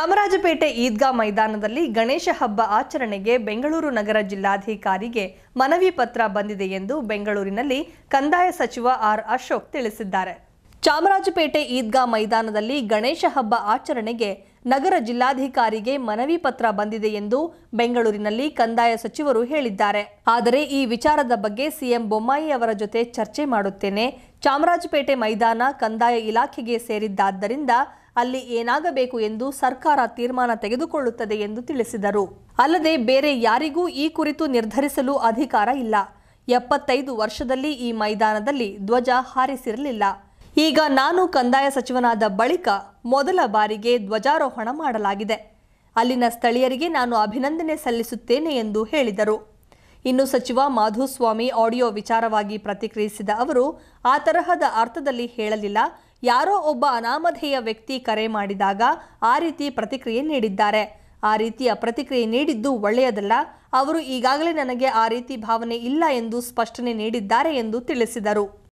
ಚಾಮರಾಜಪೇಟೆ ಈದ್ಗಾ ಮೈದಾನದಲ್ಲಿ ಗಣೇಶ ಹಬ್ಬ ಆಚರಣೆಗೆ ಬೆಂಗಳೂರು ನಗರ ಜಿಲ್ಲಾಧಿಕಾರಿಗೆ ಮನವಿ ಪತ್ರ ಬಂದಿದೆ ಎಂದು ಬೆಂಗಳೂರಿನಲ್ಲಿ ಕಂದಾಯ ಸಚಿವ ಆರ್ ಅಶೋಕ್ ತಿಳಿಸಿದ್ದಾರೆ ಚಾಮರಾಜಪೇಟೆ ಈದ್ಗಾ ಮೈದಾನದಲ್ಲಿ ಗಣೇಶ ಹಬ್ಬ ಆಚರಣೆಗೆ ನಗರ ಜಿಲ್ಲಾಧಿಕಾರಿಗೆ ಮನವಿ ಪತ್ರ ಬಂದಿದೆ ಎಂದು ಬೆಂಗಳೂರಿನಲ್ಲಿ ಕಂದಾಯ ಸಚಿವರು ಹೇಳಿದ್ದಾರೆ ಆದರೆ ಈ ವಿಚಾರದ ಬಗ್ಗೆ ಸಿಎಂ ಬೊಮ್ಮಾಯಿ ಅವರ ಜೊತೆ ಚರ್ಚೆ ಮಾಡುತ್ತೇನೆ ಚಾಮರಾಜಪೇಟೆ ಮೈದಾನ ಕಂದಾಯ ಇಲಾಖೆಗೆ ಸೇರಿದ್ದಾದ್ದರಿಂದ ಅಲ್ಲಿ ಏನಾಗಬೇಕು ಎಂದು ಸರ್ಕಾರ ತೀರ್ಮಾನ ತೆಗೆದುಕೊಳ್ಳುತ್ತದೆ ಎಂದು ತಿಳಿಸಿದರು ಅಲ್ಲದೆ ಬೇರೆ ಯಾರಿಗೂ ಈ ಕುರಿತು ನಿರ್ಧರಿಸಲು ಅಧಿಕಾರ ಇಲ್ಲ ಎಪ್ಪತ್ತೈದು ವರ್ಷದಲ್ಲಿ ಈ ಮೈದಾನದಲ್ಲಿ ಧ್ವಜ ಹಾರಿಸಿರಲಿಲ್ಲ ಈಗ ನಾನು ಕಂದಾಯ ಸಚಿವನಾದ ಬಳಿಕ ಮೊದಲ ಬಾರಿಗೆ ಧ್ವಜಾರೋಹಣ ಮಾಡಲಾಗಿದೆ ಅಲ್ಲಿನ ಸ್ಥಳೀಯರಿಗೆ ನಾನು ಅಭಿನಂದನೆ ಸಲ್ಲಿಸುತ್ತೇನೆ ಎಂದು ಹೇಳಿದರು ಇನ್ನು ಸಚಿವ ಮಾಧುಸ್ವಾಮಿ ಆಡಿಯೋ ವಿಚಾರವಾಗಿ ಪ್ರತಿಕ್ರಿಯಿಸಿದ ಅವರು ಆ ತರಹದ ಅರ್ಥದಲ್ಲಿ ಹೇಳಲಿಲ್ಲ ಯಾರೋ ಒಬ್ಬ ಅನಾಮಧೇಯ ವ್ಯಕ್ತಿ ಕರೆ ಮಾಡಿದಾಗ ಆ ರೀತಿ ಪ್ರತಿಕ್ರಿಯೆ ನೀಡಿದ್ದಾರೆ ಆ ರೀತಿಯ ಪ್ರತಿಕ್ರಿಯೆ ನೀಡಿದ್ದು ಒಳ್ಳೆಯದಲ್ಲ ಅವರು ಈಗಾಗಲೇ ನನಗೆ ಆ ರೀತಿ ಭಾವನೆ ಇಲ್ಲ ಎಂದು ಸ್ಪಷ್ಟನೆ ನೀಡಿದ್ದಾರೆ ಎಂದು ತಿಳಿಸಿದರು